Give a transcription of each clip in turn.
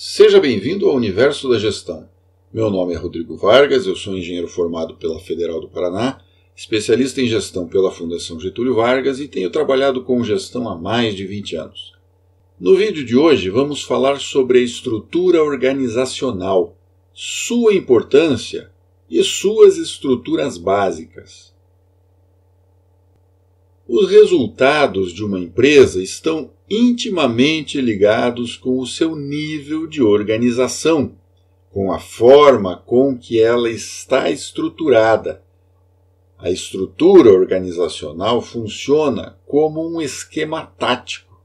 Seja bem-vindo ao universo da gestão. Meu nome é Rodrigo Vargas, eu sou engenheiro formado pela Federal do Paraná, especialista em gestão pela Fundação Getúlio Vargas e tenho trabalhado com gestão há mais de 20 anos. No vídeo de hoje vamos falar sobre a estrutura organizacional, sua importância e suas estruturas básicas. Os resultados de uma empresa estão intimamente ligados com o seu nível de organização, com a forma com que ela está estruturada. A estrutura organizacional funciona como um esquema tático.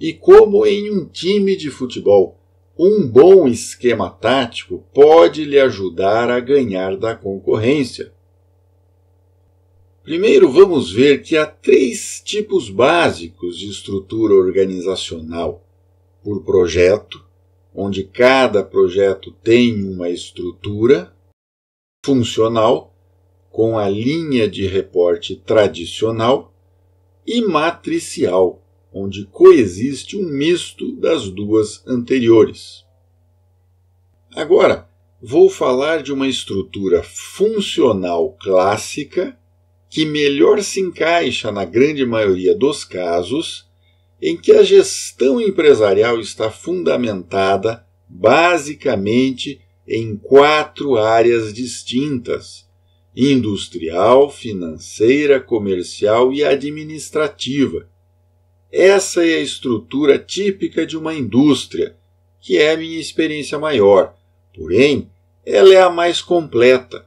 E como em um time de futebol, um bom esquema tático pode lhe ajudar a ganhar da concorrência. Primeiro, vamos ver que há três tipos básicos de estrutura organizacional: por projeto, onde cada projeto tem uma estrutura, funcional, com a linha de reporte tradicional, e matricial, onde coexiste um misto das duas anteriores. Agora, vou falar de uma estrutura funcional clássica que melhor se encaixa na grande maioria dos casos em que a gestão empresarial está fundamentada basicamente em quatro áreas distintas: industrial, financeira, comercial e administrativa. Essa é a estrutura típica de uma indústria, que é a minha experiência maior, porém, ela é a mais completa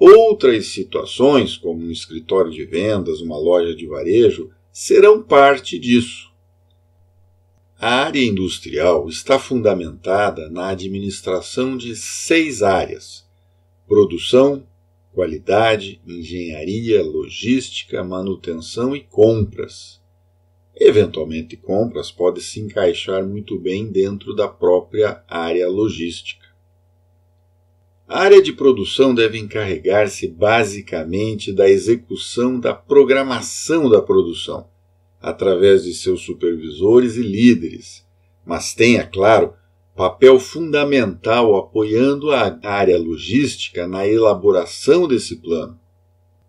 Outras situações, como um escritório de vendas, uma loja de varejo, serão parte disso. A área industrial está fundamentada na administração de seis áreas: produção, qualidade, engenharia, logística, manutenção e compras. Eventualmente, compras pode se encaixar muito bem dentro da própria área logística. A área de produção deve encarregar-se basicamente da execução da programação da produção, através de seus supervisores e líderes, mas tenha, claro, papel fundamental apoiando a área logística na elaboração desse plano.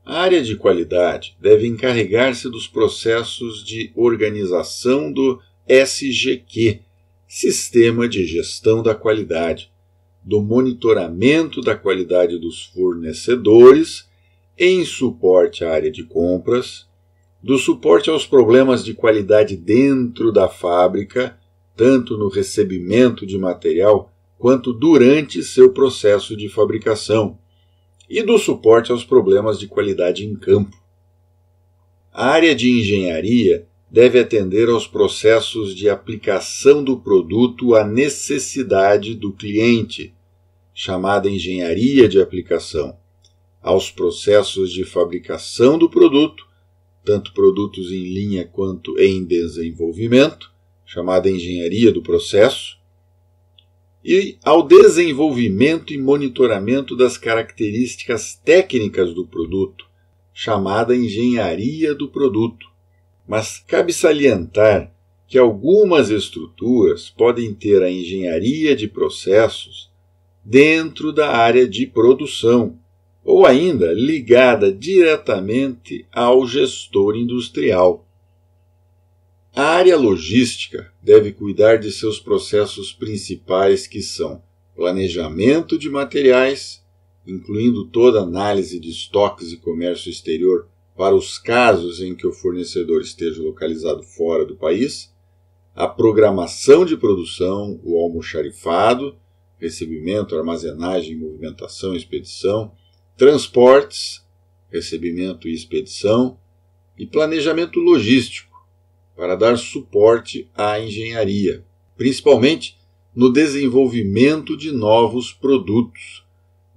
A área de qualidade deve encarregar-se dos processos de organização do SGQ Sistema de Gestão da Qualidade do monitoramento da qualidade dos fornecedores em suporte à área de compras, do suporte aos problemas de qualidade dentro da fábrica, tanto no recebimento de material quanto durante seu processo de fabricação, e do suporte aos problemas de qualidade em campo. A área de engenharia deve atender aos processos de aplicação do produto à necessidade do cliente chamada engenharia de aplicação, aos processos de fabricação do produto, tanto produtos em linha quanto em desenvolvimento, chamada engenharia do processo, e ao desenvolvimento e monitoramento das características técnicas do produto, chamada engenharia do produto. Mas cabe salientar que algumas estruturas podem ter a engenharia de processos dentro da área de produção, ou ainda ligada diretamente ao gestor industrial. A área logística deve cuidar de seus processos principais, que são planejamento de materiais, incluindo toda análise de estoques e comércio exterior para os casos em que o fornecedor esteja localizado fora do país, a programação de produção, o almoxarifado recebimento, armazenagem, movimentação, expedição, transportes, recebimento e expedição, e planejamento logístico, para dar suporte à engenharia, principalmente no desenvolvimento de novos produtos,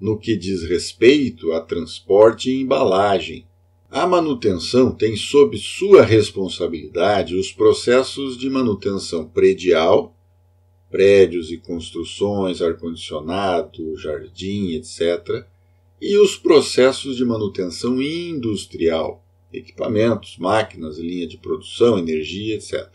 no que diz respeito a transporte e embalagem. A manutenção tem sob sua responsabilidade os processos de manutenção predial prédios e construções, ar-condicionado, jardim, etc., e os processos de manutenção industrial, equipamentos, máquinas, linha de produção, energia, etc.,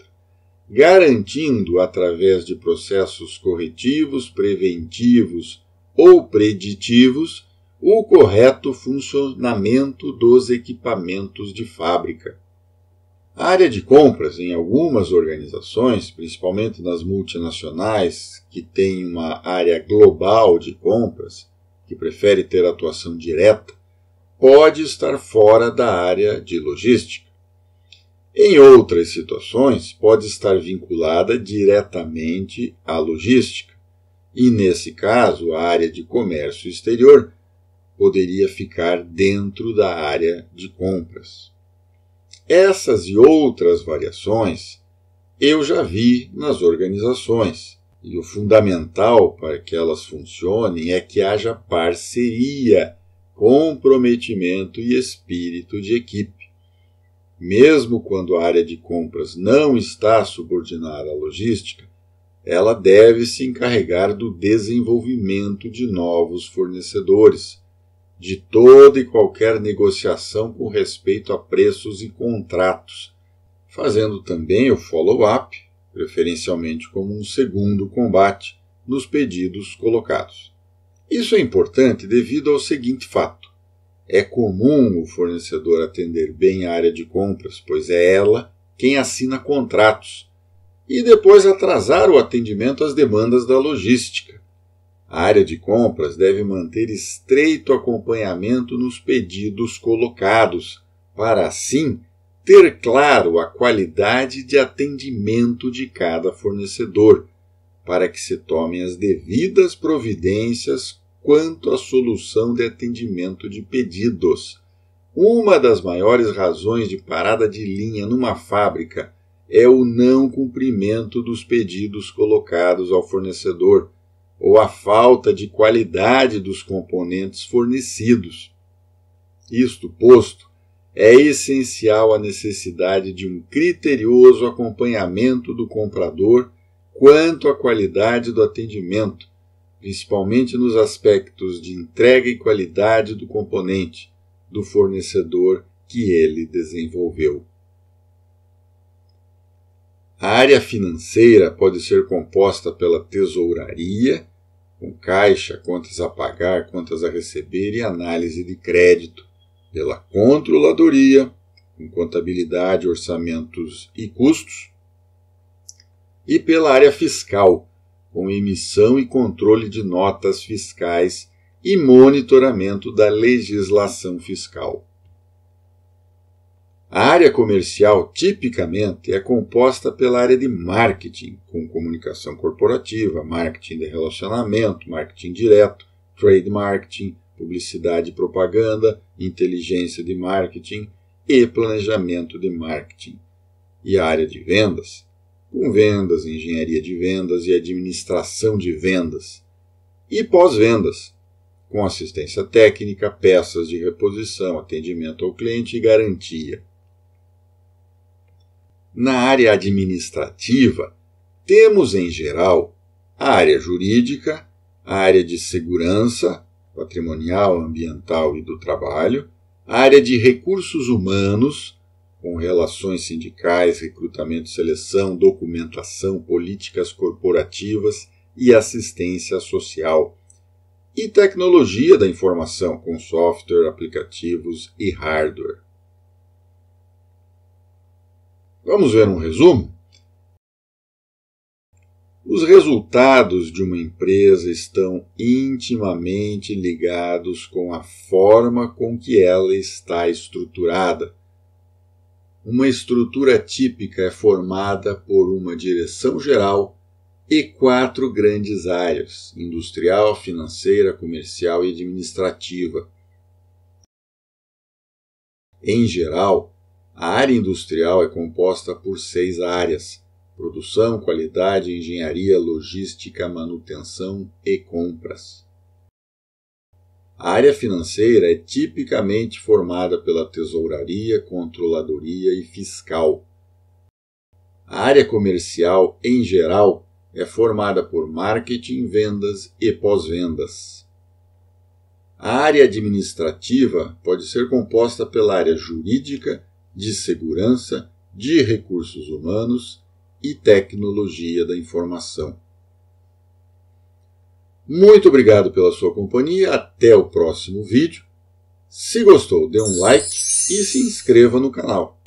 garantindo, através de processos corretivos, preventivos ou preditivos, o correto funcionamento dos equipamentos de fábrica. A área de compras em algumas organizações, principalmente nas multinacionais que têm uma área global de compras, que prefere ter atuação direta, pode estar fora da área de logística. Em outras situações, pode estar vinculada diretamente à logística, e nesse caso, a área de comércio exterior poderia ficar dentro da área de compras. Essas e outras variações eu já vi nas organizações. E o fundamental para que elas funcionem é que haja parceria, comprometimento e espírito de equipe. Mesmo quando a área de compras não está subordinada à logística, ela deve se encarregar do desenvolvimento de novos fornecedores de toda e qualquer negociação com respeito a preços e contratos, fazendo também o follow-up, preferencialmente como um segundo combate, nos pedidos colocados. Isso é importante devido ao seguinte fato: é comum o fornecedor atender bem a área de compras, pois é ela quem assina contratos, e depois atrasar o atendimento às demandas da logística a área de compras deve manter estreito acompanhamento nos pedidos colocados, para assim ter claro a qualidade de atendimento de cada fornecedor, para que se tomem as devidas providências quanto à solução de atendimento de pedidos. Uma das maiores razões de parada de linha numa fábrica é o não cumprimento dos pedidos colocados ao fornecedor ou a falta de qualidade dos componentes fornecidos. Isto posto, é essencial a necessidade de um criterioso acompanhamento do comprador quanto à qualidade do atendimento, principalmente nos aspectos de entrega e qualidade do componente, do fornecedor que ele desenvolveu. A área financeira pode ser composta pela tesouraria, com caixa, contas a pagar, contas a receber e análise de crédito, pela controladoria, com contabilidade, orçamentos e custos, e pela área fiscal, com emissão e controle de notas fiscais e monitoramento da legislação fiscal. A área comercial tipicamente é composta pela área de marketing, com comunicação corporativa, marketing de relacionamento, marketing direto, trade marketing, publicidade e propaganda, inteligência de marketing e planejamento de marketing. E a área de vendas, com vendas, engenharia de vendas e administração de vendas. E pós-vendas, com assistência técnica, peças de reposição, atendimento ao cliente e garantia na área administrativa, temos em geral a área jurídica, a área de segurança, patrimonial, ambiental e do trabalho, a área de recursos humanos, com relações sindicais, recrutamento, seleção, documentação, políticas corporativas e assistência social, e tecnologia da informação, com software, aplicativos e hardware. Vamos ver um resumo? Os resultados de uma empresa estão intimamente ligados com a forma com que ela está estruturada. Uma estrutura típica é formada por uma direção geral e quatro grandes áreas: industrial, financeira, comercial e administrativa. Em geral, a área industrial é composta por seis áreas: produção, qualidade, engenharia, logística, manutenção e compras. A área financeira é tipicamente formada pela tesouraria, controladoria e fiscal. A área comercial, em geral, é formada por marketing, vendas e pós-vendas. A área administrativa pode ser composta pela área jurídica, de segurança, de recursos humanos e tecnologia da informação. Muito obrigado pela sua companhia, até o próximo vídeo. Se gostou, dê um like e se inscreva no canal.